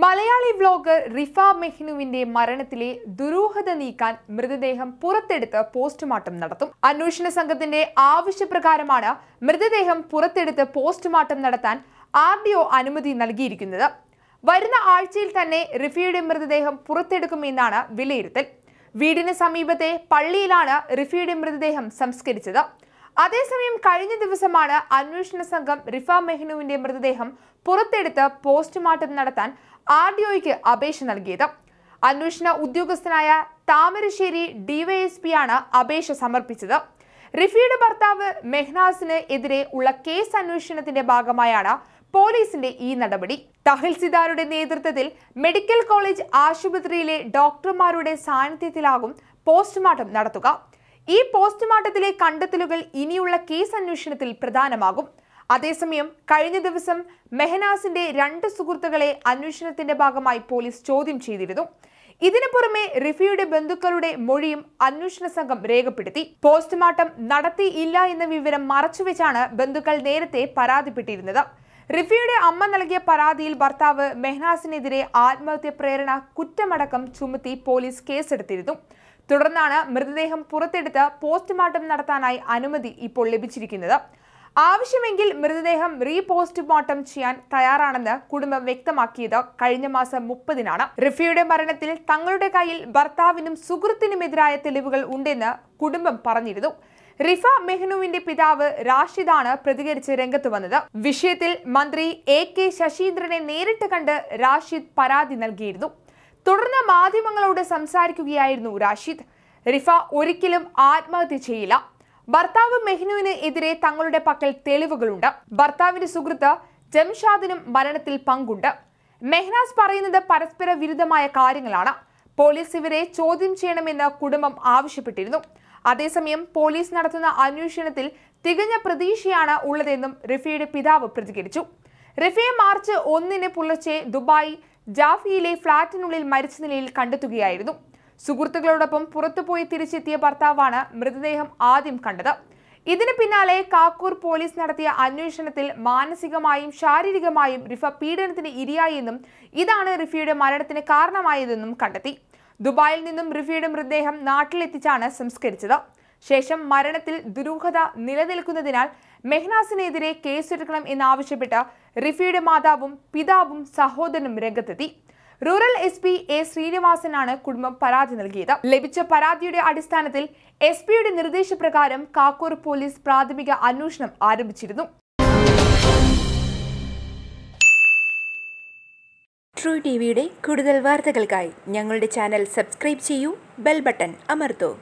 Malayali vlogger Rifa മെഹ്നുവിന്റെ മരണത്തിലെ ദുരൂഹത നീക്കാൻ മൃതദേഹം പുറത്തെടുത്ത് പോസ്റ്റ്മോർട്ടം നടത്തും അന്വേഷണ സംഘത്തിന്റെ ആവശ്യപ്രകാരമാണ് മൃതദേഹം പുറത്തെടുത്ത് പോസ്റ്റ്മോർട്ടം നടത്താൻ ആർ ഡി ഒ അനുമതി നൽകിയിരിക്കുന്നത് വരുന്ന ആഴ്ചയിൽ തന്നെ റിഫയുടെ മൃതദേഹം പുറത്തെടുക്കുമെന്നാണ് വിലയിരുത്തൽ വീടിന് സമീപത്തെ പള്ളിയിലാണ് റിഫയുടെ മൃതദേഹം സംസ്കരിച്ചത് അതേസമയം കഴിഞ്ഞ ദിവസമാണ് അന്വേഷണ സംഘം റിഫ മെഹ്നുവിന്റെ മൃതദേഹം പുറത്തെടുത്ത് പോസ്റ്റ്മോർട്ടം നടത്താൻ ആർ ഡി ഒയ്ക്ക് അപേക്ഷ നൽകിയത് അന്വേഷണ ഉദ്യോഗസ്ഥനായ താമരശ്ശേരി ആണ് അപേക്ഷ സമർപ്പിച്ചത് റിഫിയുടെ ഭർത്താവ് മെഹ്നാസിന് എതിരെ ഉള്ള കേസ് അന്വേഷണത്തിന്റെ ഭാഗമായാണ് പോലീസിന്റെ ഈ നടപടി തഹിൽസിദാരുടെ നേതൃത്വത്തിൽ മെഡിക്കൽ കോളേജ് ആശുപത്രിയിലെ ഡോക്ടർമാരുടെ സാന്നിധ്യത്തിലാകും പോസ്റ്റ്മോർട്ടം നടത്തുക ഈ പോസ്റ്റ്മോർട്ടത്തിലെ കണ്ടെത്തലുകൾ ഇനിയുള്ള കേസ് അന്വേഷണത്തിൽ പ്രധാനമാകും അതേസമയം കഴിഞ്ഞ ദിവസം മെഹനാസിന്റെ രണ്ട് സുഹൃത്തുക്കളെ അന്വേഷണത്തിന്റെ ഭാഗമായി പോലീസ് ചോദ്യം ചെയ്തിരുന്നു ഇതിനു പുറമെ റിഫിയുടെ ബന്ധുക്കളുടെ മൊഴിയും അന്വേഷണ സംഘം രേഖപ്പെടുത്തി പോസ്റ്റ്മോർട്ടം നടത്തിയില്ല എന്ന വിവരം മറച്ചുവെച്ചാണ് ബന്ധുക്കൾ നേരത്തെ പരാതിപ്പെട്ടിരുന്നത് റിഫിയുടെ അമ്മ നൽകിയ പരാതിയിൽ ഭർത്താവ് മെഹ്നാസിനെതിരെ ആത്മഹത്യ പ്രേരണ കുറ്റമടക്കം ചുമത്തി പോലീസ് കേസെടുത്തിരുന്നു തുടർന്നാണ് മൃതദേഹം പുറത്തെടുത്ത് പോസ്റ്റ്മോർട്ടം നടത്താനായി അനുമതി ഇപ്പോൾ ലഭിച്ചിരിക്കുന്നത് ആവശ്യമെങ്കിൽ മൃതദേഹം റീ പോസ്റ്റ്മോർട്ടം ചെയ്യാൻ തയ്യാറാണെന്ന് കുടുംബം വ്യക്തമാക്കിയത് കഴിഞ്ഞ മാസം മുപ്പതിനാണ് റിഫിയുടെ മരണത്തിൽ തങ്ങളുടെ കയ്യിൽ ഭർത്താവിനും സുഹൃത്തിനുമെതിരായ തെളിവുകൾ ഉണ്ടെന്ന് കുടുംബം പറഞ്ഞിരുന്നു റിഫ മെഹ്നുവിന്റെ പിതാവ് റാഷിദാണ് പ്രതികരിച്ച് രംഗത്ത് വന്നത് വിഷയത്തിൽ മന്ത്രി എ കെ ശശീന്ദ്രനെ നേരിട്ട് കണ്ട് റാഷിദ് പരാതി നൽകിയിരുന്നു തുടർന്ന് മാധ്യമങ്ങളോട് സംസാരിക്കുകയായിരുന്നു റാഷിദ് റിഫ ഒരിക്കലും ആത്മഹത്യ ചെയ്യില്ല ഭർത്താവ് മെഹ്നുവിന് എതിരെ തങ്ങളുടെ പക്കൽ തെളിവുകളുണ്ട് ഭർത്താവിന്റെ സുഹൃത്ത് ജംഷാദിനും മരണത്തിൽ പങ്കുണ്ട് മെഹ്നാസ് പറയുന്നത് പരസ്പര വിരുദ്ധമായ കാര്യങ്ങളാണ് പോലീസ് ഇവരെ ചോദ്യം ചെയ്യണമെന്ന് കുടുംബം ആവശ്യപ്പെട്ടിരുന്നു അതേസമയം പോലീസ് നടത്തുന്ന അന്വേഷണത്തിൽ തികഞ്ഞ പ്രതീക്ഷയാണ് ഉള്ളതെന്നും റിഫയുടെ പിതാവ് പ്രതികരിച്ചു റിഫയെ മാർച്ച് ഒന്നിന് പുലർച്ചെ ദുബായ് ജാഫിയിലെ ഫ്ളാറ്റിനുള്ളിൽ മരിച്ച നിലയിൽ കണ്ടെത്തുകയായിരുന്നു സുഹൃത്തുക്കളോടൊപ്പം പുറത്തുപോയി തിരിച്ചെത്തിയ ഭർത്താവാണ് മൃതദേഹം ആദ്യം കണ്ടത് ഇതിന് പിന്നാലെ കാക്കൂർ പോലീസ് നടത്തിയ അന്വേഷണത്തിൽ മാനസികമായും ശാരീരികമായും റിഫ പീഡനത്തിന് ഇരയായെന്നും ഇതാണ് റിഫയുടെ മരണത്തിന് കാരണമായതെന്നും കണ്ടെത്തി ദുബായിൽ നിന്നും റിഫയുടെ മൃതദേഹം നാട്ടിലെത്തിച്ചാണ് സംസ്കരിച്ചത് ശേഷം മരണത്തിൽ ദുരൂഹത നിലനിൽക്കുന്നതിനാൽ മെഹ്നാസിനെതിരെ കേസെടുക്കണം എന്നാവശ്യപ്പെട്ട് റിഫിയുടെ മാതാവും പിതാവും സഹോദരനും രംഗത്തെത്തി റൂറൽ എസ് പി എ ശ്രീനിവാസനാണ് കുടുംബം പരാതി നൽകിയത് ലഭിച്ച പരാതിയുടെ അടിസ്ഥാനത്തിൽ എസ് പിയുടെ നിർദ്ദേശപ്രകാരം കാക്കൂർ പോലീസ് പ്രാഥമിക അന്വേഷണം ആരംഭിച്ചിരുന്നു ട്രൂ ടി വിയുടെ കൂടുതൽ വാർത്തകൾക്കായി ഞങ്ങളുടെ ചാനൽ സബ്സ്ക്രൈബ് ചെയ്യൂ ബെൽ ബട്ടൺ അമർത്തൂ